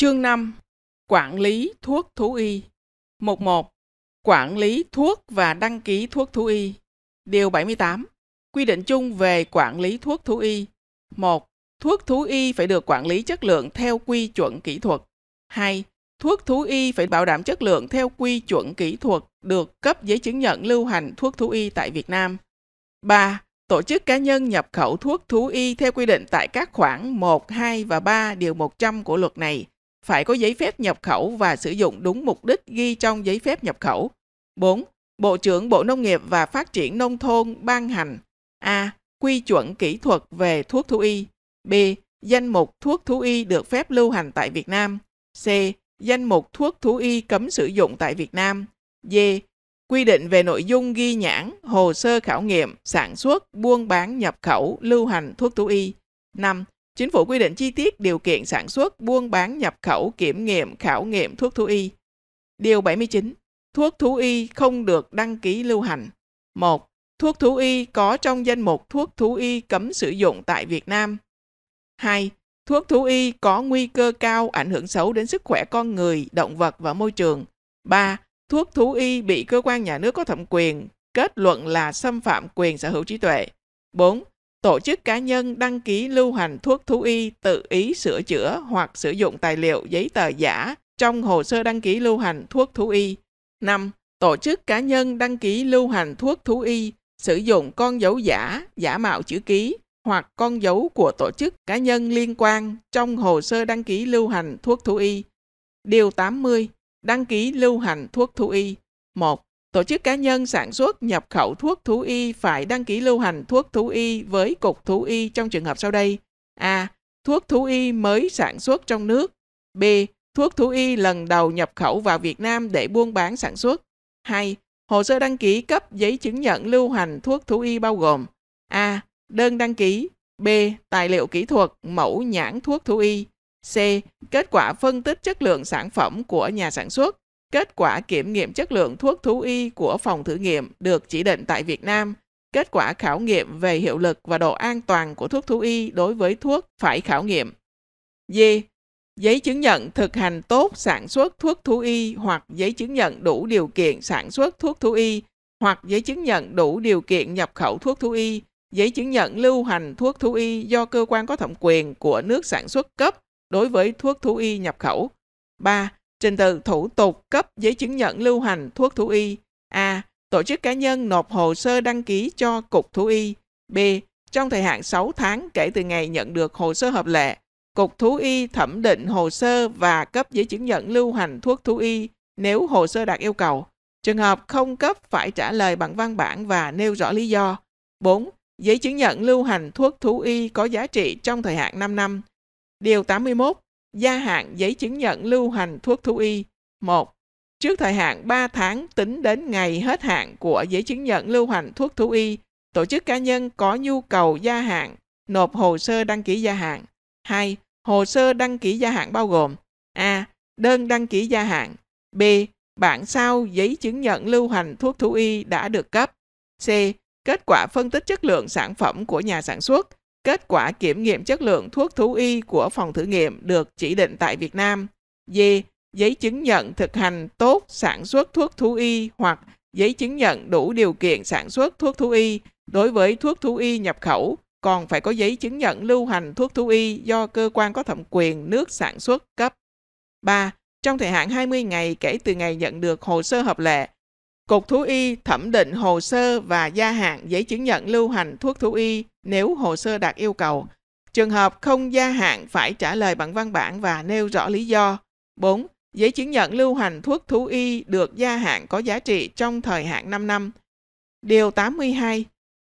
Chương 5. Quản lý thuốc thú y 11. Quản lý thuốc và đăng ký thuốc thú y Điều 78. Quy định chung về quản lý thuốc thú y 1. Thuốc thú y phải được quản lý chất lượng theo quy chuẩn kỹ thuật. 2. Thuốc thú y phải bảo đảm chất lượng theo quy chuẩn kỹ thuật được cấp giấy chứng nhận lưu hành thuốc thú y tại Việt Nam. 3. Tổ chức cá nhân nhập khẩu thuốc thú y theo quy định tại các khoản 1, 2 và 3 điều 100 của luật này – phải có giấy phép nhập khẩu và sử dụng đúng mục đích ghi trong giấy phép nhập khẩu. 4. Bộ trưởng Bộ Nông nghiệp và Phát triển Nông thôn ban hành A. Quy chuẩn kỹ thuật về thuốc thú y B. Danh mục thuốc thú y được phép lưu hành tại Việt Nam C. Danh mục thuốc thú y cấm sử dụng tại Việt Nam D. Quy định về nội dung ghi nhãn, hồ sơ khảo nghiệm, sản xuất, buôn bán, nhập khẩu, lưu hành thuốc thú y 5. Chính phủ quy định chi tiết điều kiện sản xuất, buôn bán, nhập khẩu, kiểm nghiệm, khảo nghiệm thuốc thú y. Điều 79. Thuốc thú y không được đăng ký lưu hành. 1. Thuốc thú y có trong danh mục thuốc thú y cấm sử dụng tại Việt Nam. 2. Thuốc thú y có nguy cơ cao ảnh hưởng xấu đến sức khỏe con người, động vật và môi trường. 3. Thuốc thú y bị cơ quan nhà nước có thẩm quyền kết luận là xâm phạm quyền sở hữu trí tuệ. 4 tổ chức cá nhân đăng ký lưu hành thuốc thú y tự ý sửa chữa hoặc sử dụng tài liệu giấy tờ giả trong hồ sơ đăng ký lưu hành thuốc thú y. 5. Tổ chức cá nhân đăng ký lưu hành thuốc thú y sử dụng con dấu giả, giả mạo chữ ký hoặc con dấu của tổ chức cá nhân liên quan trong hồ sơ đăng ký lưu hành thuốc thú y. Điều 80. Đăng ký lưu hành thuốc thú y. 1. Tổ chức cá nhân sản xuất nhập khẩu thuốc thú y phải đăng ký lưu hành thuốc thú y với Cục Thú y trong trường hợp sau đây. A. Thuốc thú y mới sản xuất trong nước. B. Thuốc thú y lần đầu nhập khẩu vào Việt Nam để buôn bán sản xuất. 2. Hồ sơ đăng ký cấp giấy chứng nhận lưu hành thuốc thú y bao gồm A. Đơn đăng ký B. Tài liệu kỹ thuật, mẫu nhãn thuốc thú y C. Kết quả phân tích chất lượng sản phẩm của nhà sản xuất Kết quả kiểm nghiệm chất lượng thuốc thú y của phòng thử nghiệm được chỉ định tại Việt Nam, kết quả khảo nghiệm về hiệu lực và độ an toàn của thuốc thú y đối với thuốc phải khảo nghiệm. D. Giấy chứng nhận thực hành tốt sản xuất thuốc thú y hoặc giấy chứng nhận đủ điều kiện sản xuất thuốc thú y hoặc giấy chứng nhận đủ điều kiện nhập khẩu thuốc thú y, giấy chứng nhận lưu hành thuốc thú y do cơ quan có thẩm quyền của nước sản xuất cấp đối với thuốc thú y nhập khẩu. 3 trình tự thủ tục cấp giấy chứng nhận lưu hành thuốc thú y. A. Tổ chức cá nhân nộp hồ sơ đăng ký cho Cục Thú y. B. Trong thời hạn 6 tháng kể từ ngày nhận được hồ sơ hợp lệ, Cục Thú y thẩm định hồ sơ và cấp giấy chứng nhận lưu hành thuốc thú y nếu hồ sơ đạt yêu cầu. Trường hợp không cấp phải trả lời bằng văn bản và nêu rõ lý do. 4. Giấy chứng nhận lưu hành thuốc thú y có giá trị trong thời hạn 5 năm. Điều 81 gia hạn giấy chứng nhận lưu hành thuốc thú y. 1. Trước thời hạn 3 tháng tính đến ngày hết hạn của giấy chứng nhận lưu hành thuốc thú y, tổ chức cá nhân có nhu cầu gia hạn, nộp hồ sơ đăng ký gia hạn. 2. Hồ sơ đăng ký gia hạn bao gồm A. Đơn đăng ký gia hạn B. Bản sao giấy chứng nhận lưu hành thuốc thú y đã được cấp C. Kết quả phân tích chất lượng sản phẩm của nhà sản xuất kết quả kiểm nghiệm chất lượng thuốc thú y của phòng thử nghiệm được chỉ định tại Việt Nam. D. Giấy chứng nhận thực hành tốt sản xuất thuốc thú y hoặc giấy chứng nhận đủ điều kiện sản xuất thuốc thú y đối với thuốc thú y nhập khẩu còn phải có giấy chứng nhận lưu hành thuốc thú y do cơ quan có thẩm quyền nước sản xuất cấp. 3. Trong thời hạn 20 ngày kể từ ngày nhận được hồ sơ hợp lệ, Cục Thú y thẩm định hồ sơ và gia hạn giấy chứng nhận lưu hành thuốc thú y nếu hồ sơ đạt yêu cầu. Trường hợp không gia hạn phải trả lời bằng văn bản và nêu rõ lý do. 4. Giấy chứng nhận lưu hành thuốc thú y được gia hạn có giá trị trong thời hạn 5 năm. Điều 82.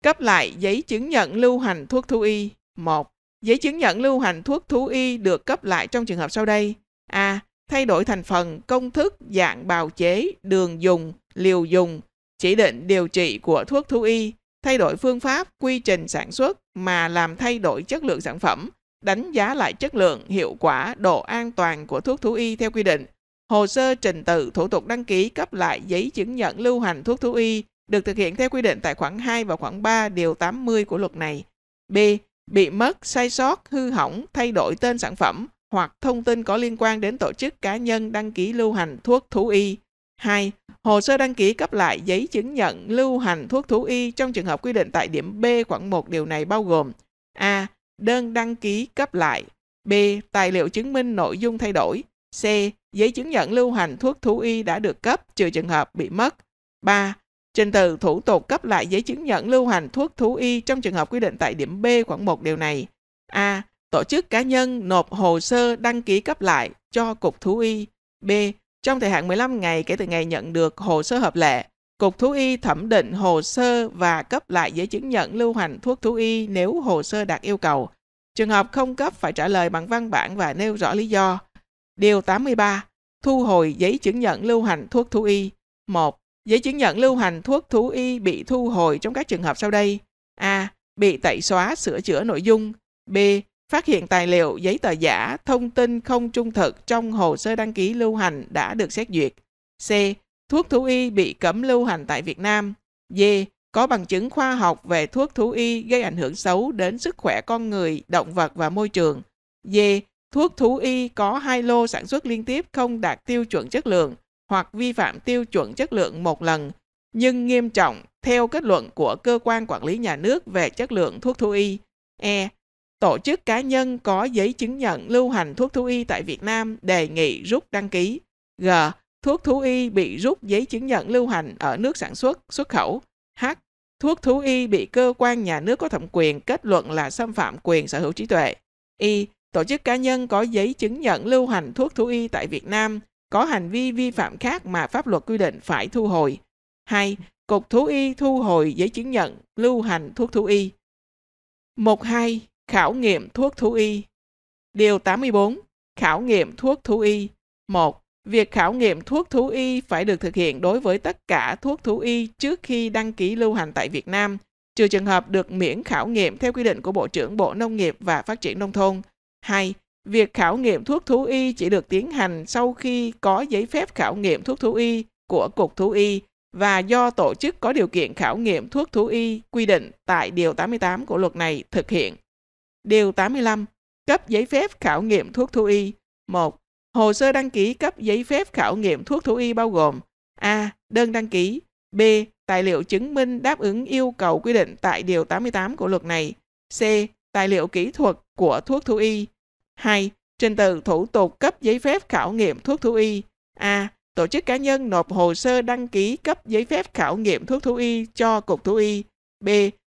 Cấp lại giấy chứng nhận lưu hành thuốc thú y. 1. Giấy chứng nhận lưu hành thuốc thú y được cấp lại trong trường hợp sau đây. A. Thay đổi thành phần, công thức, dạng bào chế, đường dùng, liều dùng, chỉ định điều trị của thuốc thú y, thay đổi phương pháp, quy trình sản xuất mà làm thay đổi chất lượng sản phẩm, đánh giá lại chất lượng, hiệu quả, độ an toàn của thuốc thú y theo quy định. Hồ sơ trình tự thủ tục đăng ký cấp lại giấy chứng nhận lưu hành thuốc thú y được thực hiện theo quy định tại khoản 2 và khoản 3 điều 80 của luật này. B. Bị mất, sai sót, hư hỏng, thay đổi tên sản phẩm hoặc thông tin có liên quan đến tổ chức cá nhân đăng ký lưu hành thuốc thú y. 2. Hồ sơ đăng ký cấp lại giấy chứng nhận lưu hành thuốc thú y trong trường hợp quy định tại điểm B khoảng 1 điều này bao gồm A. Đơn đăng ký cấp lại B. Tài liệu chứng minh nội dung thay đổi C. Giấy chứng nhận lưu hành thuốc thú y đã được cấp trừ trường hợp bị mất 3. Trình tự thủ tục cấp lại giấy chứng nhận lưu hành thuốc thú y trong trường hợp quy định tại điểm B khoảng 1 điều này A. Tổ chức cá nhân nộp hồ sơ đăng ký cấp lại cho Cục Thú y B. Trong thời hạn 15 ngày kể từ ngày nhận được hồ sơ hợp lệ, Cục Thú Y thẩm định hồ sơ và cấp lại giấy chứng nhận lưu hành thuốc thú y nếu hồ sơ đạt yêu cầu. Trường hợp không cấp phải trả lời bằng văn bản và nêu rõ lý do. Điều 83. Thu hồi giấy chứng nhận lưu hành thuốc thú y. 1. Giấy chứng nhận lưu hành thuốc thú y bị thu hồi trong các trường hợp sau đây. A. Bị tẩy xóa sửa chữa nội dung. B phát hiện tài liệu, giấy tờ giả, thông tin không trung thực trong hồ sơ đăng ký lưu hành đã được xét duyệt. C. Thuốc thú y bị cấm lưu hành tại Việt Nam. D. Có bằng chứng khoa học về thuốc thú y gây ảnh hưởng xấu đến sức khỏe con người, động vật và môi trường. D. Thuốc thú y có hai lô sản xuất liên tiếp không đạt tiêu chuẩn chất lượng hoặc vi phạm tiêu chuẩn chất lượng một lần, nhưng nghiêm trọng theo kết luận của cơ quan quản lý nhà nước về chất lượng thuốc thú y. E tổ chức cá nhân có giấy chứng nhận lưu hành thuốc thú y tại Việt Nam đề nghị rút đăng ký. G. Thuốc thú y bị rút giấy chứng nhận lưu hành ở nước sản xuất, xuất khẩu. H. Thuốc thú y bị cơ quan nhà nước có thẩm quyền kết luận là xâm phạm quyền sở hữu trí tuệ. Y. Tổ chức cá nhân có giấy chứng nhận lưu hành thuốc thú y tại Việt Nam có hành vi vi phạm khác mà pháp luật quy định phải thu hồi. 2. Cục thú y thu hồi giấy chứng nhận lưu hành thuốc thú y. 12. Khảo nghiệm thuốc thú y Điều 84. Khảo nghiệm thuốc thú y 1. Việc khảo nghiệm thuốc thú y phải được thực hiện đối với tất cả thuốc thú y trước khi đăng ký lưu hành tại Việt Nam, trừ trường hợp được miễn khảo nghiệm theo quy định của Bộ trưởng Bộ Nông nghiệp và Phát triển Nông thôn. 2. Việc khảo nghiệm thuốc thú y chỉ được tiến hành sau khi có giấy phép khảo nghiệm thuốc thú y của Cục Thú y và do tổ chức có điều kiện khảo nghiệm thuốc thú y quy định tại Điều 88 của luật này thực hiện. Điều 85. Cấp giấy phép khảo nghiệm thuốc thú y. 1. Hồ sơ đăng ký cấp giấy phép khảo nghiệm thuốc thú y bao gồm A. Đơn đăng ký B. Tài liệu chứng minh đáp ứng yêu cầu quy định tại Điều 88 của luật này C. Tài liệu kỹ thuật của thuốc thú y 2. Trình tự thủ tục cấp giấy phép khảo nghiệm thuốc thú y A. Tổ chức cá nhân nộp hồ sơ đăng ký cấp giấy phép khảo nghiệm thuốc thú y cho Cục Thú y B.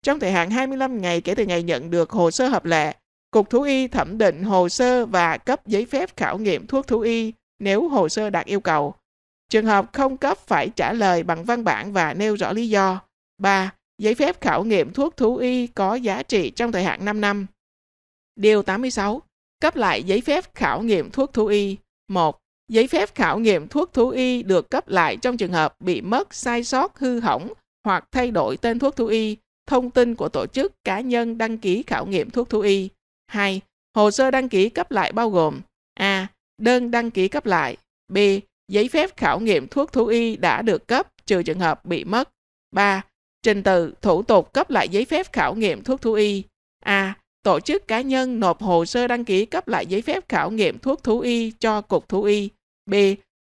Trong thời hạn 25 ngày kể từ ngày nhận được hồ sơ hợp lệ, Cục Thú Y thẩm định hồ sơ và cấp giấy phép khảo nghiệm thuốc thú y nếu hồ sơ đạt yêu cầu. Trường hợp không cấp phải trả lời bằng văn bản và nêu rõ lý do. 3. Giấy phép khảo nghiệm thuốc thú y có giá trị trong thời hạn 5 năm. Điều 86. Cấp lại giấy phép khảo nghiệm thuốc thú y. 1. Giấy phép khảo nghiệm thuốc thú y được cấp lại trong trường hợp bị mất, sai sót, hư hỏng hoặc thay đổi tên thuốc thú y thông tin của tổ chức cá nhân đăng ký khảo nghiệm thuốc thú y. 2. Hồ sơ đăng ký cấp lại bao gồm A. Đơn đăng ký cấp lại B. Giấy phép khảo nghiệm thuốc thú y đã được cấp trừ trường hợp bị mất. 3. Trình tự thủ tục cấp lại giấy phép khảo nghiệm thuốc thú y. A. Tổ chức cá nhân nộp hồ sơ đăng ký cấp lại giấy phép khảo nghiệm thuốc thú y cho Cục Thú y. B.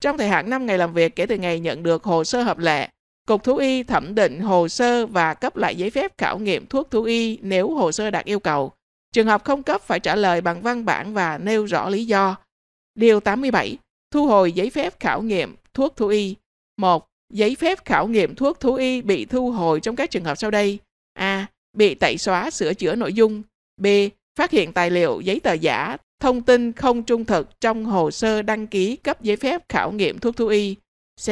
Trong thời hạn 5 ngày làm việc kể từ ngày nhận được hồ sơ hợp lệ, Cục Thú Y thẩm định hồ sơ và cấp lại giấy phép khảo nghiệm thuốc thú y nếu hồ sơ đạt yêu cầu. Trường hợp không cấp phải trả lời bằng văn bản và nêu rõ lý do. Điều 87. Thu hồi giấy phép khảo nghiệm thuốc thú y. 1. Giấy phép khảo nghiệm thuốc thú y bị thu hồi trong các trường hợp sau đây. A. Bị tẩy xóa sửa chữa nội dung. B. Phát hiện tài liệu, giấy tờ giả, thông tin không trung thực trong hồ sơ đăng ký cấp giấy phép khảo nghiệm thuốc thú y. C.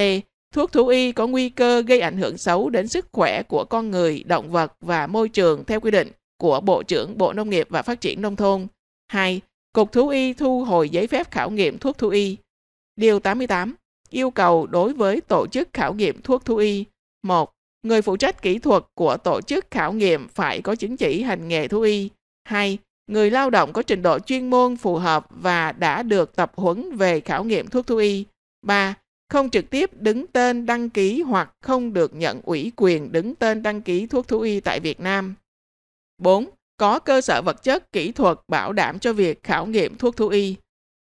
Thuốc thú y có nguy cơ gây ảnh hưởng xấu đến sức khỏe của con người, động vật và môi trường theo quy định của Bộ trưởng Bộ Nông nghiệp và Phát triển Nông thôn. 2. Cục Thú y thu hồi giấy phép khảo nghiệm thuốc thú y. Điều 88. Yêu cầu đối với tổ chức khảo nghiệm thuốc thú y. 1. Người phụ trách kỹ thuật của tổ chức khảo nghiệm phải có chứng chỉ hành nghề thú y. 2. Người lao động có trình độ chuyên môn phù hợp và đã được tập huấn về khảo nghiệm thuốc thú y. 3 không trực tiếp đứng tên đăng ký hoặc không được nhận ủy quyền đứng tên đăng ký thuốc thú y tại Việt Nam. 4. Có cơ sở vật chất, kỹ thuật bảo đảm cho việc khảo nghiệm thuốc thú y.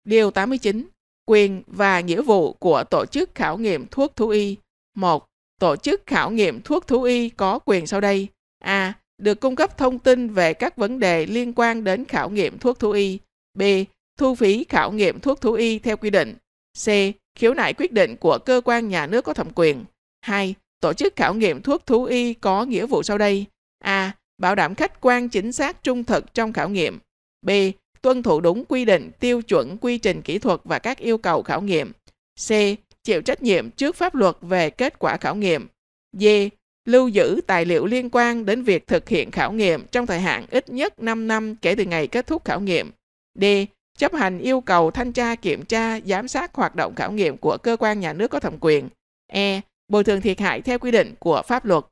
Điều 89. Quyền và nghĩa vụ của tổ chức khảo nghiệm thuốc thú y. 1. Tổ chức khảo nghiệm thuốc thú y có quyền sau đây. A. Được cung cấp thông tin về các vấn đề liên quan đến khảo nghiệm thuốc thú y. B. Thu phí khảo nghiệm thuốc thú y theo quy định. C khiếu nại quyết định của cơ quan nhà nước có thẩm quyền. 2. Tổ chức khảo nghiệm thuốc thú y có nghĩa vụ sau đây. A. Bảo đảm khách quan chính xác trung thực trong khảo nghiệm. B. Tuân thủ đúng quy định, tiêu chuẩn, quy trình kỹ thuật và các yêu cầu khảo nghiệm. C. Chịu trách nhiệm trước pháp luật về kết quả khảo nghiệm. D. Lưu giữ tài liệu liên quan đến việc thực hiện khảo nghiệm trong thời hạn ít nhất 5 năm kể từ ngày kết thúc khảo nghiệm. D chấp hành yêu cầu thanh tra kiểm tra giám sát hoạt động khảo nghiệm của cơ quan nhà nước có thẩm quyền e bồi thường thiệt hại theo quy định của pháp luật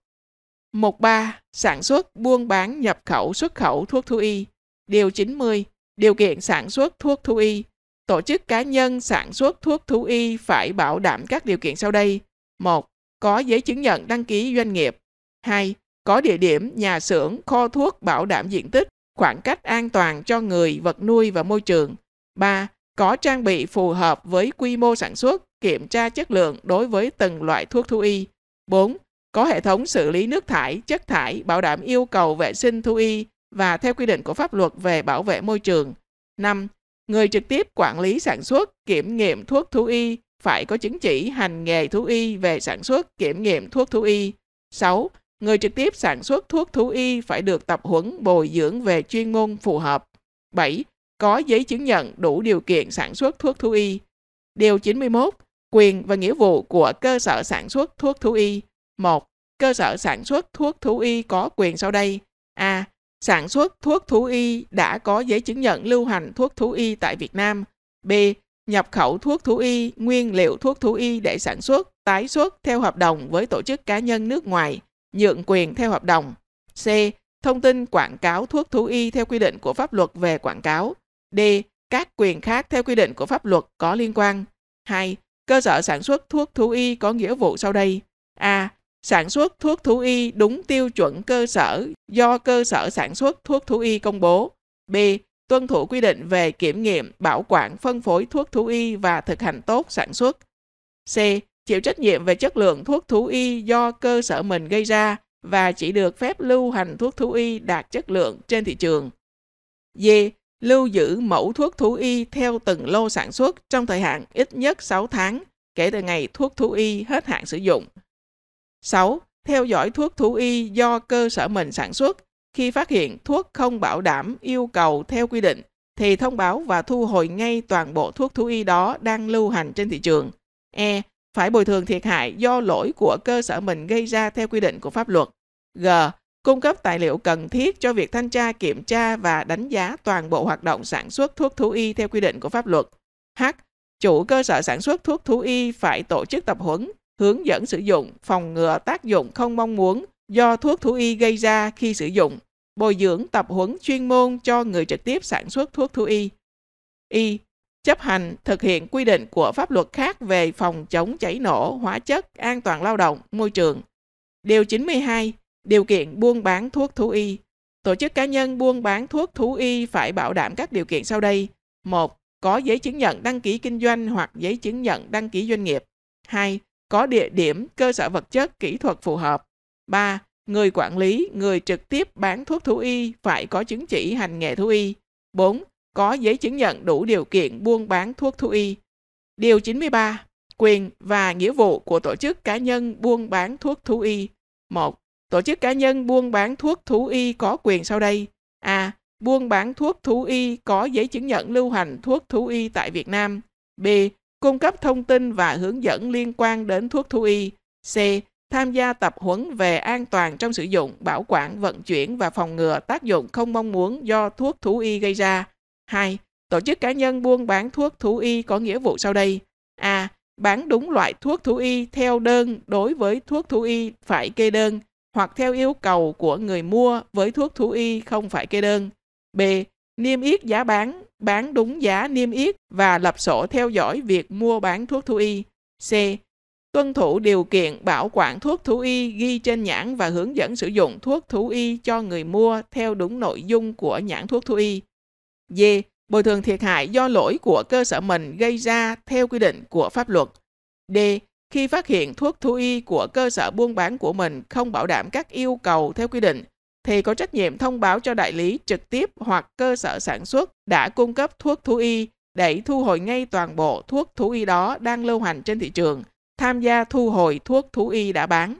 mục 3 sản xuất buôn bán nhập khẩu xuất khẩu thuốc thú y điều 90 điều kiện sản xuất thuốc thú y tổ chức cá nhân sản xuất thuốc thú y phải bảo đảm các điều kiện sau đây một có giấy chứng nhận đăng ký doanh nghiệp 2. Có địa điểm, nhà xưởng, kho thuốc bảo đảm diện tích khoảng cách an toàn cho người, vật nuôi và môi trường. 3. Có trang bị phù hợp với quy mô sản xuất, kiểm tra chất lượng đối với từng loại thuốc thú y. 4. Có hệ thống xử lý nước thải, chất thải, bảo đảm yêu cầu vệ sinh thú y và theo quy định của pháp luật về bảo vệ môi trường. 5. Người trực tiếp quản lý sản xuất, kiểm nghiệm thuốc thú y phải có chứng chỉ hành nghề thú y về sản xuất, kiểm nghiệm thuốc thú y. 6. Người trực tiếp sản xuất thuốc thú y phải được tập huấn bồi dưỡng về chuyên môn phù hợp. 7. Có giấy chứng nhận đủ điều kiện sản xuất thuốc thú y. Điều 91. Quyền và nghĩa vụ của cơ sở sản xuất thuốc thú y. 1. Cơ sở sản xuất thuốc thú y có quyền sau đây. A. Sản xuất thuốc thú y đã có giấy chứng nhận lưu hành thuốc thú y tại Việt Nam. B. Nhập khẩu thuốc thú y, nguyên liệu thuốc thú y để sản xuất, tái xuất theo hợp đồng với tổ chức cá nhân nước ngoài nhượng quyền theo hợp đồng. C. Thông tin quảng cáo thuốc thú y theo quy định của pháp luật về quảng cáo. D. Các quyền khác theo quy định của pháp luật có liên quan. 2. Cơ sở sản xuất thuốc thú y có nghĩa vụ sau đây. A. Sản xuất thuốc thú y đúng tiêu chuẩn cơ sở do cơ sở sản xuất thuốc thú y công bố. B. Tuân thủ quy định về kiểm nghiệm, bảo quản, phân phối thuốc thú y và thực hành tốt sản xuất. C chịu trách nhiệm về chất lượng thuốc thú y do cơ sở mình gây ra và chỉ được phép lưu hành thuốc thú y đạt chất lượng trên thị trường. D. Lưu giữ mẫu thuốc thú y theo từng lô sản xuất trong thời hạn ít nhất 6 tháng kể từ ngày thuốc thú y hết hạn sử dụng. 6. Theo dõi thuốc thú y do cơ sở mình sản xuất. Khi phát hiện thuốc không bảo đảm yêu cầu theo quy định thì thông báo và thu hồi ngay toàn bộ thuốc thú y đó đang lưu hành trên thị trường. E phải bồi thường thiệt hại do lỗi của cơ sở mình gây ra theo quy định của pháp luật. G. Cung cấp tài liệu cần thiết cho việc thanh tra, kiểm tra và đánh giá toàn bộ hoạt động sản xuất thuốc thú y theo quy định của pháp luật. H. Chủ cơ sở sản xuất thuốc thú y phải tổ chức tập huấn, hướng dẫn sử dụng, phòng ngừa tác dụng không mong muốn do thuốc thú y gây ra khi sử dụng, bồi dưỡng tập huấn chuyên môn cho người trực tiếp sản xuất thuốc thú y. Y chấp hành thực hiện quy định của pháp luật khác về phòng chống cháy nổ, hóa chất, an toàn lao động, môi trường. Điều 92. Điều kiện buôn bán thuốc thú y. Tổ chức cá nhân buôn bán thuốc thú y phải bảo đảm các điều kiện sau đây. 1. Có giấy chứng nhận đăng ký kinh doanh hoặc giấy chứng nhận đăng ký doanh nghiệp. 2. Có địa điểm, cơ sở vật chất, kỹ thuật phù hợp. 3. Người quản lý, người trực tiếp bán thuốc thú y phải có chứng chỉ hành nghề thú y. 4 có giấy chứng nhận đủ điều kiện buôn bán thuốc thú y. Điều 93. Quyền và nghĩa vụ của tổ chức cá nhân buôn bán thuốc thú y. 1. Tổ chức cá nhân buôn bán thuốc thú y có quyền sau đây. A. Buôn bán thuốc thú y có giấy chứng nhận lưu hành thuốc thú y tại Việt Nam. B. Cung cấp thông tin và hướng dẫn liên quan đến thuốc thú y. C. Tham gia tập huấn về an toàn trong sử dụng, bảo quản, vận chuyển và phòng ngừa tác dụng không mong muốn do thuốc thú y gây ra. 2. Tổ chức cá nhân buôn bán thuốc thú y có nghĩa vụ sau đây. A. Bán đúng loại thuốc thú y theo đơn đối với thuốc thú y phải kê đơn hoặc theo yêu cầu của người mua với thuốc thú y không phải kê đơn. B. Niêm yết giá bán, bán đúng giá niêm yết và lập sổ theo dõi việc mua bán thuốc thú y. C. Tuân thủ điều kiện bảo quản thuốc thú y ghi trên nhãn và hướng dẫn sử dụng thuốc thú y cho người mua theo đúng nội dung của nhãn thuốc thú y. D. Bồi thường thiệt hại do lỗi của cơ sở mình gây ra theo quy định của pháp luật. D. Khi phát hiện thuốc thú y của cơ sở buôn bán của mình không bảo đảm các yêu cầu theo quy định, thì có trách nhiệm thông báo cho đại lý trực tiếp hoặc cơ sở sản xuất đã cung cấp thuốc thú y để thu hồi ngay toàn bộ thuốc thú y đó đang lưu hành trên thị trường, tham gia thu hồi thuốc thú y đã bán.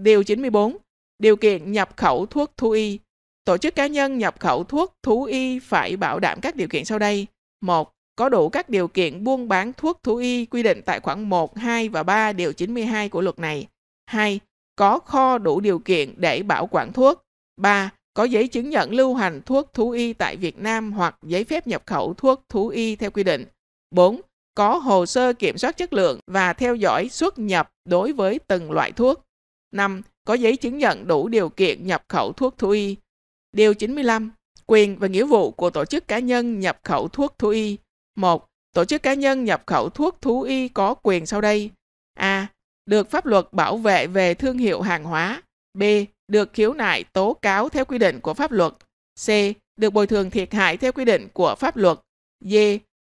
Điều 94. Điều kiện nhập khẩu thuốc thú y Tổ chức cá nhân nhập khẩu thuốc thú y phải bảo đảm các điều kiện sau đây. 1. Có đủ các điều kiện buôn bán thuốc thú y quy định tại khoản 1, 2 và 3 điều 92 của luật này. 2. Có kho đủ điều kiện để bảo quản thuốc. 3. Có giấy chứng nhận lưu hành thuốc thú y tại Việt Nam hoặc giấy phép nhập khẩu thuốc thú y theo quy định. 4. Có hồ sơ kiểm soát chất lượng và theo dõi xuất nhập đối với từng loại thuốc. 5. Có giấy chứng nhận đủ điều kiện nhập khẩu thuốc thú y. Điều 95. Quyền và nghĩa vụ của tổ chức cá nhân nhập khẩu thuốc thú y. 1. Tổ chức cá nhân nhập khẩu thuốc thú y có quyền sau đây. A. Được pháp luật bảo vệ về thương hiệu hàng hóa. B. Được khiếu nại tố cáo theo quy định của pháp luật. C. Được bồi thường thiệt hại theo quy định của pháp luật. D.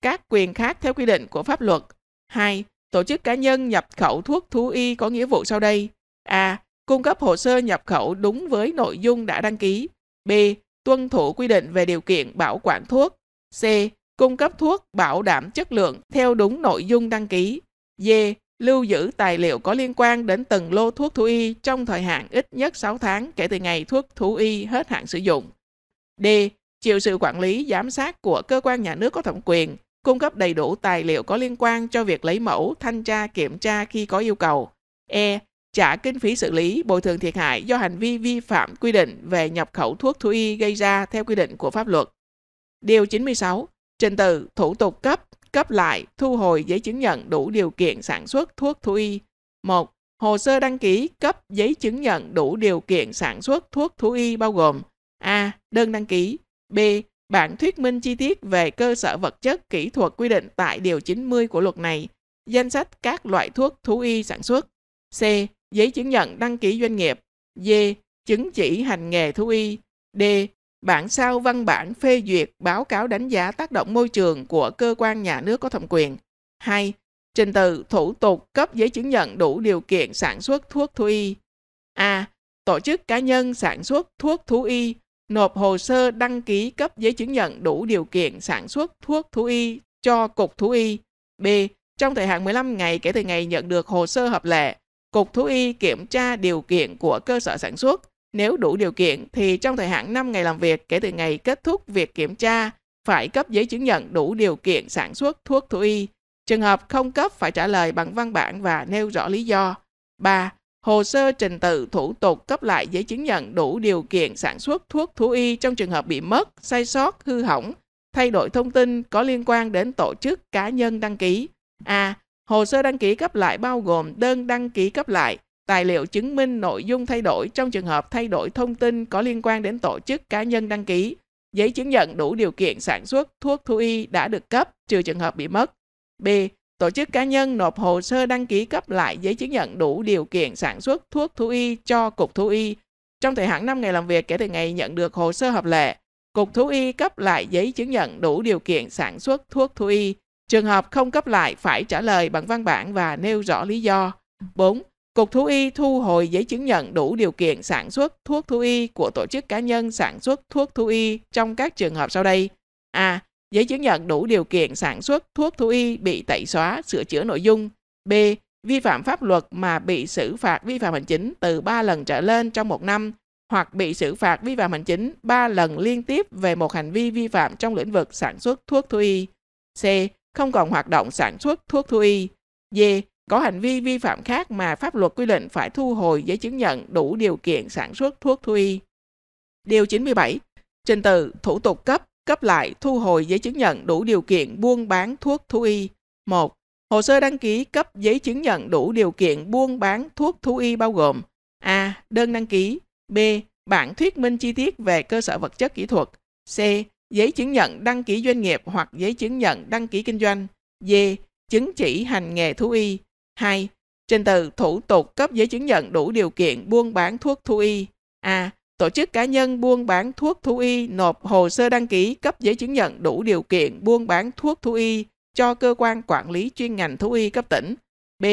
Các quyền khác theo quy định của pháp luật. 2. Tổ chức cá nhân nhập khẩu thuốc thú y có nghĩa vụ sau đây. A. Cung cấp hồ sơ nhập khẩu đúng với nội dung đã đăng ký. B. Tuân thủ quy định về điều kiện bảo quản thuốc. C. Cung cấp thuốc bảo đảm chất lượng theo đúng nội dung đăng ký. D. Lưu giữ tài liệu có liên quan đến từng lô thuốc thú y trong thời hạn ít nhất 6 tháng kể từ ngày thuốc thú y hết hạn sử dụng. D. Chịu sự quản lý giám sát của cơ quan nhà nước có thẩm quyền, cung cấp đầy đủ tài liệu có liên quan cho việc lấy mẫu, thanh tra, kiểm tra khi có yêu cầu. E trả kinh phí xử lý bồi thường thiệt hại do hành vi vi phạm quy định về nhập khẩu thuốc thú y gây ra theo quy định của pháp luật. Điều 96. Trình tự, thủ tục cấp, cấp lại, thu hồi giấy chứng nhận đủ điều kiện sản xuất thuốc thú y. 1. Hồ sơ đăng ký cấp giấy chứng nhận đủ điều kiện sản xuất thuốc thú y bao gồm A. Đơn đăng ký B. Bản thuyết minh chi tiết về cơ sở vật chất kỹ thuật quy định tại Điều 90 của luật này, danh sách các loại thuốc thú y sản xuất. C giấy chứng nhận đăng ký doanh nghiệp, D. Chứng chỉ hành nghề thú y, D. Bản sao văn bản phê duyệt báo cáo đánh giá tác động môi trường của cơ quan nhà nước có thẩm quyền. 2. Trình tự thủ tục cấp giấy chứng nhận đủ điều kiện sản xuất thuốc thú y. A. Tổ chức cá nhân sản xuất thuốc thú y nộp hồ sơ đăng ký cấp giấy chứng nhận đủ điều kiện sản xuất thuốc thú y cho Cục Thú y. B. Trong thời hạn 15 ngày kể từ ngày nhận được hồ sơ hợp lệ, Cục Thú Y kiểm tra điều kiện của cơ sở sản xuất. Nếu đủ điều kiện thì trong thời hạn 5 ngày làm việc kể từ ngày kết thúc việc kiểm tra, phải cấp giấy chứng nhận đủ điều kiện sản xuất thuốc thú y. Trường hợp không cấp phải trả lời bằng văn bản và nêu rõ lý do. 3. Hồ sơ trình tự thủ tục cấp lại giấy chứng nhận đủ điều kiện sản xuất thuốc thú y trong trường hợp bị mất, sai sót, hư hỏng, thay đổi thông tin có liên quan đến tổ chức cá nhân đăng ký. A. Hồ sơ đăng ký cấp lại bao gồm đơn đăng ký cấp lại, tài liệu chứng minh nội dung thay đổi trong trường hợp thay đổi thông tin có liên quan đến tổ chức cá nhân đăng ký, giấy chứng nhận đủ điều kiện sản xuất thuốc thú y đã được cấp trừ trường hợp bị mất. B. Tổ chức cá nhân nộp hồ sơ đăng ký cấp lại giấy chứng nhận đủ điều kiện sản xuất thuốc thú y cho Cục Thú y. Trong thời hạn 5 ngày làm việc kể từ ngày nhận được hồ sơ hợp lệ, Cục Thú y cấp lại giấy chứng nhận đủ điều kiện sản xuất thuốc thú y Trường hợp không cấp lại phải trả lời bằng văn bản và nêu rõ lý do. 4. Cục thú y thu hồi giấy chứng nhận đủ điều kiện sản xuất thuốc thú y của tổ chức cá nhân sản xuất thuốc thú y trong các trường hợp sau đây. A. Giấy chứng nhận đủ điều kiện sản xuất thuốc thú y bị tẩy xóa, sửa chữa nội dung. B. Vi phạm pháp luật mà bị xử phạt vi phạm hành chính từ 3 lần trở lên trong một năm hoặc bị xử phạt vi phạm hành chính 3 lần liên tiếp về một hành vi vi phạm trong lĩnh vực sản xuất thuốc thú y. C không còn hoạt động sản xuất thuốc thú y. D. Có hành vi vi phạm khác mà pháp luật quy định phải thu hồi giấy chứng nhận đủ điều kiện sản xuất thuốc thú y. Điều 97. Trình tự, thủ tục cấp, cấp lại, thu hồi giấy chứng nhận đủ điều kiện buôn bán thuốc thú y. 1. Hồ sơ đăng ký cấp giấy chứng nhận đủ điều kiện buôn bán thuốc thú y bao gồm A. Đơn đăng ký B. Bản thuyết minh chi tiết về cơ sở vật chất kỹ thuật C giấy chứng nhận đăng ký doanh nghiệp hoặc giấy chứng nhận đăng ký kinh doanh. D. Chứng chỉ hành nghề thú y. 2. Trình tự thủ tục cấp giấy chứng nhận đủ điều kiện buôn bán thuốc thú y. A. Tổ chức cá nhân buôn bán thuốc thú y nộp hồ sơ đăng ký cấp giấy chứng nhận đủ điều kiện buôn bán thuốc thú y cho cơ quan quản lý chuyên ngành thú y cấp tỉnh. B.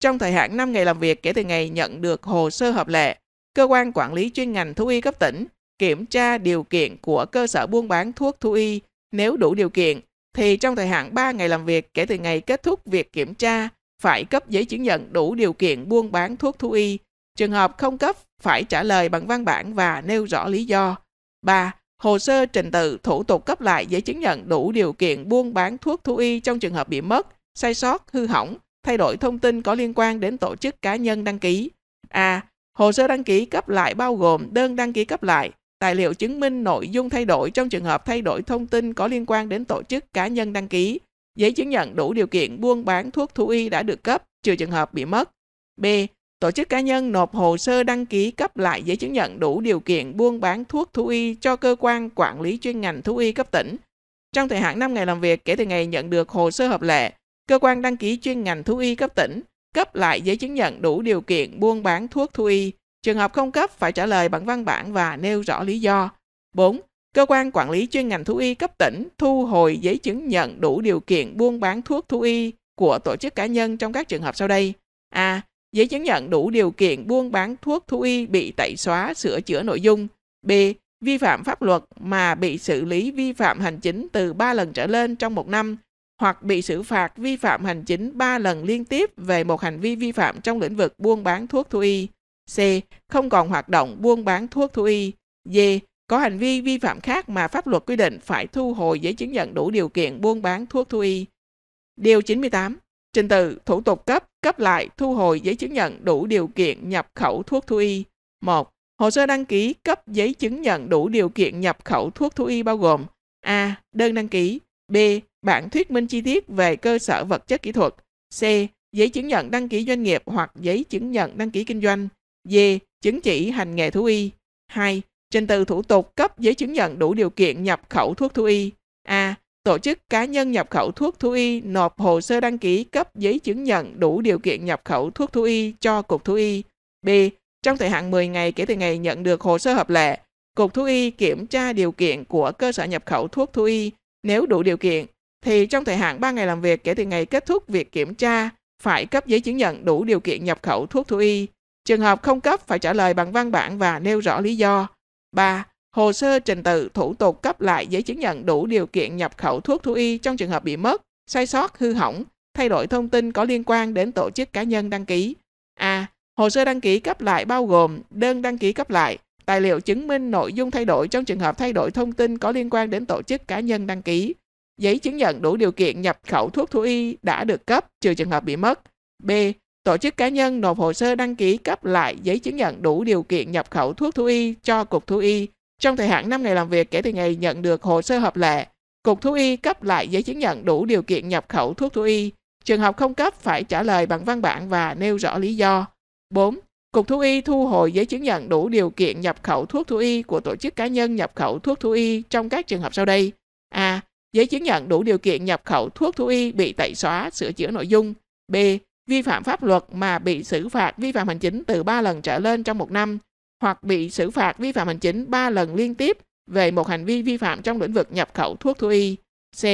Trong thời hạn 5 ngày làm việc kể từ ngày nhận được hồ sơ hợp lệ, cơ quan quản lý chuyên ngành thú y cấp tỉnh kiểm tra điều kiện của cơ sở buôn bán thuốc thú y nếu đủ điều kiện thì trong thời hạn 3 ngày làm việc kể từ ngày kết thúc việc kiểm tra phải cấp giấy chứng nhận đủ điều kiện buôn bán thuốc thú y. Trường hợp không cấp phải trả lời bằng văn bản và nêu rõ lý do. 3. Hồ sơ trình tự thủ tục cấp lại giấy chứng nhận đủ điều kiện buôn bán thuốc thú y trong trường hợp bị mất, sai sót, hư hỏng, thay đổi thông tin có liên quan đến tổ chức cá nhân đăng ký. A. hồ sơ đăng ký cấp lại bao gồm đơn đăng ký cấp lại, tài liệu chứng minh nội dung thay đổi trong trường hợp thay đổi thông tin có liên quan đến tổ chức cá nhân đăng ký, giấy chứng nhận đủ điều kiện buôn bán thuốc thú y đã được cấp, trừ trường hợp bị mất. B. Tổ chức cá nhân nộp hồ sơ đăng ký cấp lại giấy chứng nhận đủ điều kiện buôn bán thuốc thú y cho cơ quan quản lý chuyên ngành thú y cấp tỉnh. Trong thời hạn 5 ngày làm việc kể từ ngày nhận được hồ sơ hợp lệ, cơ quan đăng ký chuyên ngành thú y cấp tỉnh cấp lại giấy chứng nhận đủ điều kiện buôn bán thuốc thú y Trường hợp không cấp phải trả lời bằng văn bản và nêu rõ lý do. 4. Cơ quan quản lý chuyên ngành thú y cấp tỉnh thu hồi giấy chứng nhận đủ điều kiện buôn bán thuốc thú y của tổ chức cá nhân trong các trường hợp sau đây. A. Giấy chứng nhận đủ điều kiện buôn bán thuốc thú y bị tẩy xóa, sửa chữa nội dung. B. Vi phạm pháp luật mà bị xử lý vi phạm hành chính từ 3 lần trở lên trong một năm hoặc bị xử phạt vi phạm hành chính 3 lần liên tiếp về một hành vi vi phạm trong lĩnh vực buôn bán thuốc thú y. C. Không còn hoạt động buôn bán thuốc thú y. D. Có hành vi vi phạm khác mà pháp luật quy định phải thu hồi giấy chứng nhận đủ điều kiện buôn bán thuốc thú y. Điều 98. Trình tự, thủ tục cấp, cấp lại, thu hồi giấy chứng nhận đủ điều kiện nhập khẩu thuốc thú y. 1. Hồ sơ đăng ký cấp giấy chứng nhận đủ điều kiện nhập khẩu thuốc thú y bao gồm A. Đơn đăng ký B. Bản thuyết minh chi tiết về cơ sở vật chất kỹ thuật C. Giấy chứng nhận đăng ký doanh nghiệp hoặc giấy chứng nhận đăng ký kinh doanh D. Chứng chỉ hành nghề thú y. 2. Trình tự thủ tục cấp giấy chứng nhận đủ điều kiện nhập khẩu thuốc thú y. A. Tổ chức cá nhân nhập khẩu thuốc thú y nộp hồ sơ đăng ký cấp giấy chứng nhận đủ điều kiện nhập khẩu thuốc thú y cho Cục Thú y. B. Trong thời hạn 10 ngày kể từ ngày nhận được hồ sơ hợp lệ, Cục Thú y kiểm tra điều kiện của cơ sở nhập khẩu thuốc thú y. Nếu đủ điều kiện, thì trong thời hạn 3 ngày làm việc kể từ ngày kết thúc việc kiểm tra, phải cấp giấy chứng nhận đủ điều kiện nhập khẩu thuốc thú y. Trường hợp không cấp phải trả lời bằng văn bản và nêu rõ lý do. 3. Hồ sơ trình tự thủ tục cấp lại giấy chứng nhận đủ điều kiện nhập khẩu thuốc thú y trong trường hợp bị mất, sai sót, hư hỏng, thay đổi thông tin có liên quan đến tổ chức cá nhân đăng ký. A. Hồ sơ đăng ký cấp lại bao gồm đơn đăng ký cấp lại, tài liệu chứng minh nội dung thay đổi trong trường hợp thay đổi thông tin có liên quan đến tổ chức cá nhân đăng ký, giấy chứng nhận đủ điều kiện nhập khẩu thuốc thú y đã được cấp trừ trường hợp bị mất. B tổ chức cá nhân nộp hồ sơ đăng ký cấp lại giấy chứng nhận đủ điều kiện nhập khẩu thuốc thú y cho Cục Thú y trong thời hạn 5 ngày làm việc kể từ ngày nhận được hồ sơ hợp lệ. Cục Thú y cấp lại giấy chứng nhận đủ điều kiện nhập khẩu thuốc thú y. Trường hợp không cấp phải trả lời bằng văn bản và nêu rõ lý do. 4. Cục Thú y thu hồi giấy chứng nhận đủ điều kiện nhập khẩu thuốc thú y của tổ chức cá nhân nhập khẩu thuốc thú y trong các trường hợp sau đây. A. Giấy chứng nhận đủ điều kiện nhập khẩu thuốc thú y bị tẩy xóa, sửa chữa nội dung. B vi phạm pháp luật mà bị xử phạt vi phạm hành chính từ 3 lần trở lên trong một năm hoặc bị xử phạt vi phạm hành chính 3 lần liên tiếp về một hành vi vi phạm trong lĩnh vực nhập khẩu thuốc thú y. C.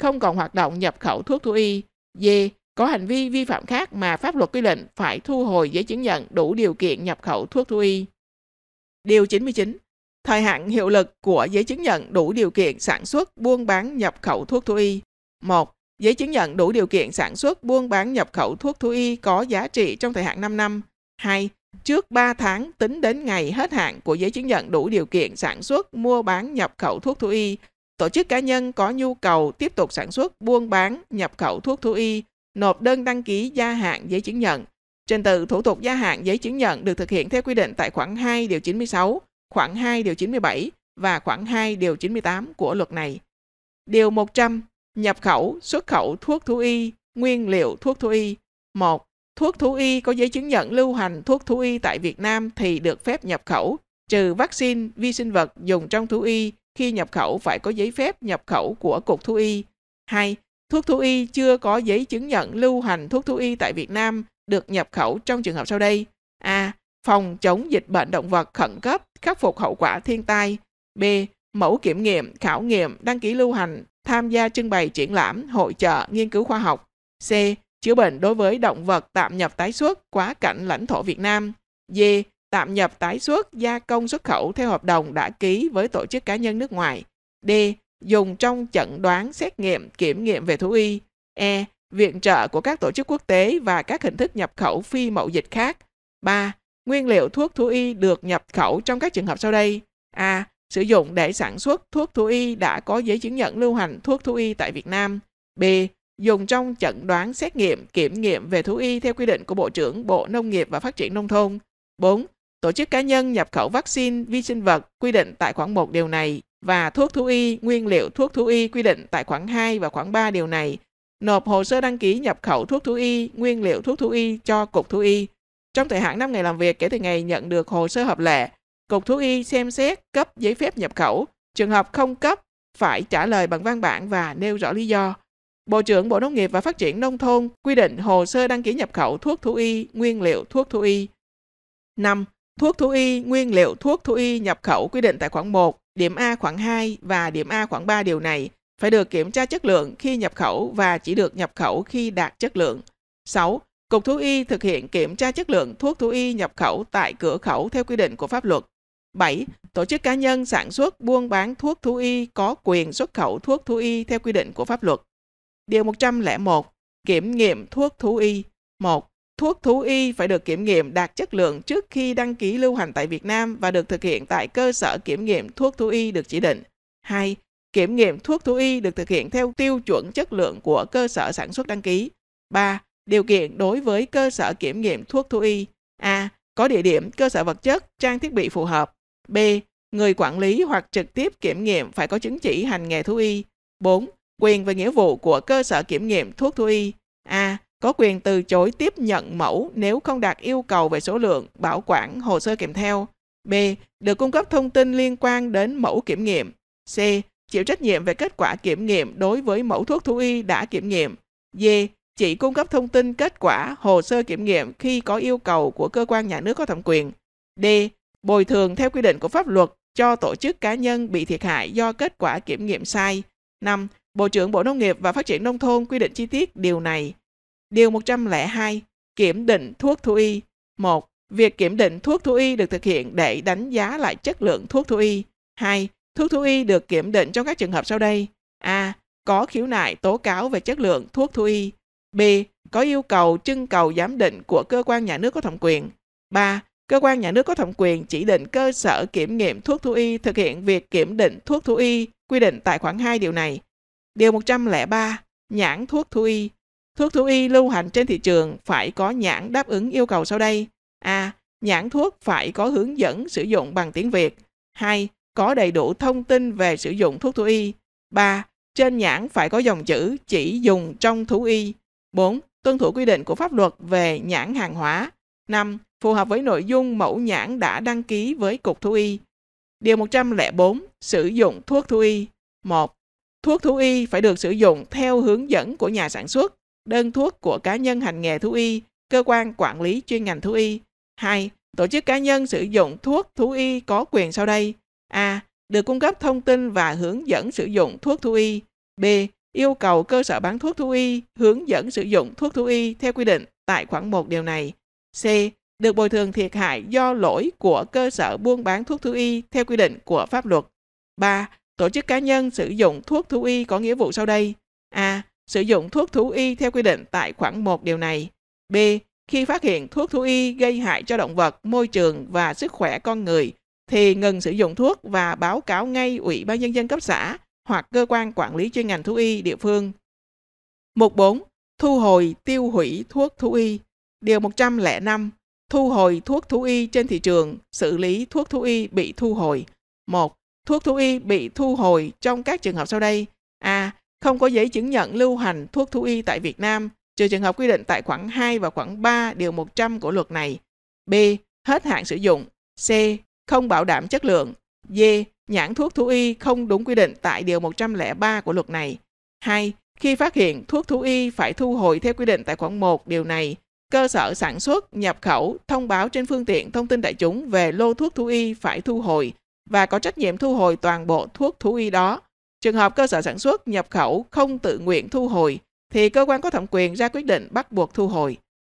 Không còn hoạt động nhập khẩu thuốc thú y. D. Có hành vi vi phạm khác mà pháp luật quy định phải thu hồi giấy chứng nhận đủ điều kiện nhập khẩu thuốc thú y. Điều 99. Thời hạn hiệu lực của giấy chứng nhận đủ điều kiện sản xuất, buôn bán, nhập khẩu thuốc thú y. 1 giấy chứng nhận đủ điều kiện sản xuất, buôn bán, nhập khẩu thuốc thú y có giá trị trong thời hạn 5 năm. 2. Trước 3 tháng tính đến ngày hết hạn của giấy chứng nhận đủ điều kiện sản xuất, mua bán, nhập khẩu thuốc thú y, tổ chức cá nhân có nhu cầu tiếp tục sản xuất, buôn bán, nhập khẩu thuốc thú y, nộp đơn đăng ký gia hạn giấy chứng nhận. Trình tự thủ tục gia hạn giấy chứng nhận được thực hiện theo quy định tại khoản 2 điều 96, khoản 2 điều 97 và khoản 2 điều 98 của luật này. Điều 100 nhập khẩu, xuất khẩu thuốc thú y, nguyên liệu thuốc thú y. 1. Thuốc thú y có giấy chứng nhận lưu hành thuốc thú y tại Việt Nam thì được phép nhập khẩu, trừ vaccine, vi sinh vật dùng trong thú y khi nhập khẩu phải có giấy phép nhập khẩu của Cục Thú y. 2. Thuốc thú y chưa có giấy chứng nhận lưu hành thuốc thú y tại Việt Nam được nhập khẩu trong trường hợp sau đây. A. Phòng chống dịch bệnh động vật khẩn cấp, khắc phục hậu quả thiên tai. B mẫu kiểm nghiệm, khảo nghiệm, đăng ký lưu hành, tham gia trưng bày triển lãm, hội trợ, nghiên cứu khoa học. C. Chữa bệnh đối với động vật tạm nhập tái xuất quá cảnh lãnh thổ Việt Nam. D. Tạm nhập tái xuất, gia công xuất khẩu theo hợp đồng đã ký với tổ chức cá nhân nước ngoài. D. Dùng trong chẩn đoán, xét nghiệm, kiểm nghiệm về thú y. E. Viện trợ của các tổ chức quốc tế và các hình thức nhập khẩu phi mậu dịch khác. 3. Nguyên liệu thuốc thú y được nhập khẩu trong các trường hợp sau đây. A sử dụng để sản xuất thuốc thú y đã có giấy chứng nhận lưu hành thuốc thú y tại Việt Nam. B. Dùng trong chẩn đoán xét nghiệm, kiểm nghiệm về thú y theo quy định của Bộ trưởng Bộ Nông nghiệp và Phát triển Nông thôn. 4. Tổ chức cá nhân nhập khẩu vaccine, vi sinh vật quy định tại khoản 1 điều này và thuốc thú y, nguyên liệu thuốc thú y quy định tại khoản 2 và khoản 3 điều này nộp hồ sơ đăng ký nhập khẩu thuốc thú y, nguyên liệu thuốc thú y cho Cục Thú y trong thời hạn 5 ngày làm việc kể từ ngày nhận được hồ sơ hợp lệ Cục Thú y xem xét cấp giấy phép nhập khẩu, trường hợp không cấp phải trả lời bằng văn bản và nêu rõ lý do. Bộ trưởng Bộ Nông nghiệp và Phát triển Nông thôn quy định hồ sơ đăng ký nhập khẩu thuốc thú y, nguyên liệu thuốc thú y. 5. Thuốc thú y, nguyên liệu thuốc thú y nhập khẩu quy định tại khoản 1, điểm A khoản 2 và điểm A khoản 3 điều này phải được kiểm tra chất lượng khi nhập khẩu và chỉ được nhập khẩu khi đạt chất lượng. 6. Cục Thú y thực hiện kiểm tra chất lượng thuốc thú y nhập khẩu tại cửa khẩu theo quy định của pháp luật. 7. Tổ chức cá nhân sản xuất, buôn bán thuốc thú y có quyền xuất khẩu thuốc thú y theo quy định của pháp luật. Điều 101. Kiểm nghiệm thuốc thú y. 1. Thuốc thú y phải được kiểm nghiệm đạt chất lượng trước khi đăng ký lưu hành tại Việt Nam và được thực hiện tại cơ sở kiểm nghiệm thuốc thú y được chỉ định. 2. Kiểm nghiệm thuốc thú y được thực hiện theo tiêu chuẩn chất lượng của cơ sở sản xuất đăng ký. 3. Điều kiện đối với cơ sở kiểm nghiệm thuốc thú y. A. Có địa điểm, cơ sở vật chất, trang thiết bị phù hợp. B. Người quản lý hoặc trực tiếp kiểm nghiệm phải có chứng chỉ hành nghề thú y. 4. Quyền và nghĩa vụ của cơ sở kiểm nghiệm thuốc thú y. A. Có quyền từ chối tiếp nhận mẫu nếu không đạt yêu cầu về số lượng, bảo quản, hồ sơ kèm theo. B. Được cung cấp thông tin liên quan đến mẫu kiểm nghiệm. C. Chịu trách nhiệm về kết quả kiểm nghiệm đối với mẫu thuốc thú y đã kiểm nghiệm. D. Chỉ cung cấp thông tin kết quả hồ sơ kiểm nghiệm khi có yêu cầu của cơ quan nhà nước có thẩm quyền. D bồi thường theo quy định của pháp luật cho tổ chức cá nhân bị thiệt hại do kết quả kiểm nghiệm sai. 5. Bộ trưởng Bộ Nông nghiệp và Phát triển Nông thôn quy định chi tiết điều này. Điều 102. Kiểm định thuốc thú y. 1. Việc kiểm định thuốc thú y được thực hiện để đánh giá lại chất lượng thuốc thú y. 2. Thuốc thú y được kiểm định trong các trường hợp sau đây. A. Có khiếu nại tố cáo về chất lượng thuốc thú y. B. Có yêu cầu trưng cầu giám định của cơ quan nhà nước có thẩm quyền. 3 cơ quan nhà nước có thẩm quyền chỉ định cơ sở kiểm nghiệm thuốc thú y thực hiện việc kiểm định thuốc thú y quy định tại khoản 2 điều này. Điều 103. Nhãn thuốc thú y. Thuốc thú y lưu hành trên thị trường phải có nhãn đáp ứng yêu cầu sau đây. A. Nhãn thuốc phải có hướng dẫn sử dụng bằng tiếng Việt. 2. Có đầy đủ thông tin về sử dụng thuốc thú y. 3. Trên nhãn phải có dòng chữ chỉ dùng trong thú y. 4. Tuân thủ quy định của pháp luật về nhãn hàng hóa. 5 phù hợp với nội dung mẫu nhãn đã đăng ký với Cục Thú Y. Điều 104. Sử dụng thuốc thú y 1. Thuốc thú y phải được sử dụng theo hướng dẫn của nhà sản xuất, đơn thuốc của cá nhân hành nghề thú y, cơ quan quản lý chuyên ngành thú y. 2. Tổ chức cá nhân sử dụng thuốc thú y có quyền sau đây. A. Được cung cấp thông tin và hướng dẫn sử dụng thuốc thú y. B. Yêu cầu cơ sở bán thuốc thú y hướng dẫn sử dụng thuốc thú y theo quy định tại khoản 1 điều này. C được bồi thường thiệt hại do lỗi của cơ sở buôn bán thuốc thú y theo quy định của pháp luật. 3. Tổ chức cá nhân sử dụng thuốc thú y có nghĩa vụ sau đây. A. Sử dụng thuốc thú y theo quy định tại khoản 1 điều này. B. Khi phát hiện thuốc thú y gây hại cho động vật, môi trường và sức khỏe con người thì ngừng sử dụng thuốc và báo cáo ngay Ủy ban nhân dân cấp xã hoặc cơ quan quản lý chuyên ngành thú y địa phương. Mục 4. Thu hồi tiêu hủy thuốc thú y. Điều 105 Thu hồi thuốc thú y trên thị trường, xử lý thuốc thú y bị thu hồi. 1. Thuốc thú y bị thu hồi trong các trường hợp sau đây. A. Không có giấy chứng nhận lưu hành thuốc thú y tại Việt Nam, trừ trường hợp quy định tại khoản 2 và khoản 3 điều 100 của luật này. B. Hết hạn sử dụng. C. Không bảo đảm chất lượng. D. Nhãn thuốc thú y không đúng quy định tại điều 103 của luật này. 2. Khi phát hiện thuốc thú y phải thu hồi theo quy định tại khoản 1 điều này cơ sở sản xuất, nhập khẩu thông báo trên phương tiện thông tin đại chúng về lô thuốc thú y phải thu hồi và có trách nhiệm thu hồi toàn bộ thuốc thú y đó. Trường hợp cơ sở sản xuất, nhập khẩu không tự nguyện thu hồi thì cơ quan có thẩm quyền ra quyết định bắt buộc thu hồi.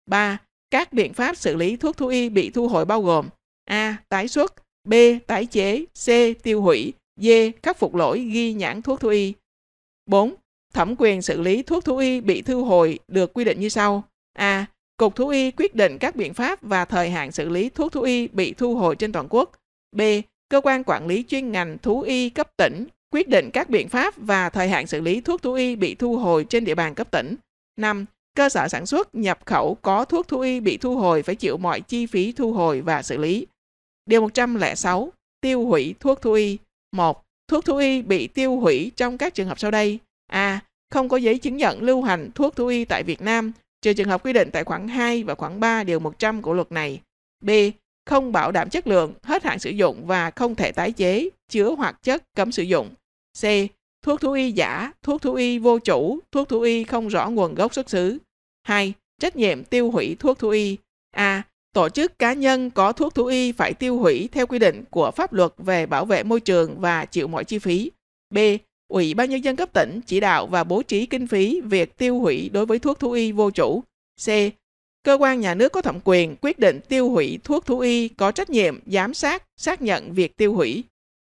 3. Các biện pháp xử lý thuốc thú y bị thu hồi bao gồm A. Tái xuất B. Tái chế C. Tiêu hủy D. Khắc phục lỗi ghi nhãn thuốc thú y 4. Thẩm quyền xử lý thuốc thú y bị thu hồi được quy định như sau A. Cục Thú y quyết định các biện pháp và thời hạn xử lý thuốc thú y bị thu hồi trên toàn quốc. B. Cơ quan quản lý chuyên ngành thú y cấp tỉnh quyết định các biện pháp và thời hạn xử lý thuốc thú y bị thu hồi trên địa bàn cấp tỉnh. 5. Cơ sở sản xuất, nhập khẩu có thuốc thú y bị thu hồi phải chịu mọi chi phí thu hồi và xử lý. Điều 106. Tiêu hủy thuốc thú y. 1. Thuốc thú y bị tiêu hủy trong các trường hợp sau đây. A. Không có giấy chứng nhận lưu hành thuốc thú y tại Việt Nam trừ trường hợp quy định tại khoản 2 và khoản 3 điều 100 của luật này. B. Không bảo đảm chất lượng, hết hạn sử dụng và không thể tái chế, chứa hoạt chất cấm sử dụng. C. Thuốc thú y giả, thuốc thú y vô chủ, thuốc thú y không rõ nguồn gốc xuất xứ. 2. Trách nhiệm tiêu hủy thuốc thú y. A. Tổ chức cá nhân có thuốc thú y phải tiêu hủy theo quy định của pháp luật về bảo vệ môi trường và chịu mọi chi phí. B. Ủy ban Nhân dân cấp tỉnh chỉ đạo và bố trí kinh phí việc tiêu hủy đối với thuốc thú y vô chủ. C. Cơ quan nhà nước có thẩm quyền quyết định tiêu hủy thuốc thú y có trách nhiệm giám sát, xác nhận việc tiêu hủy.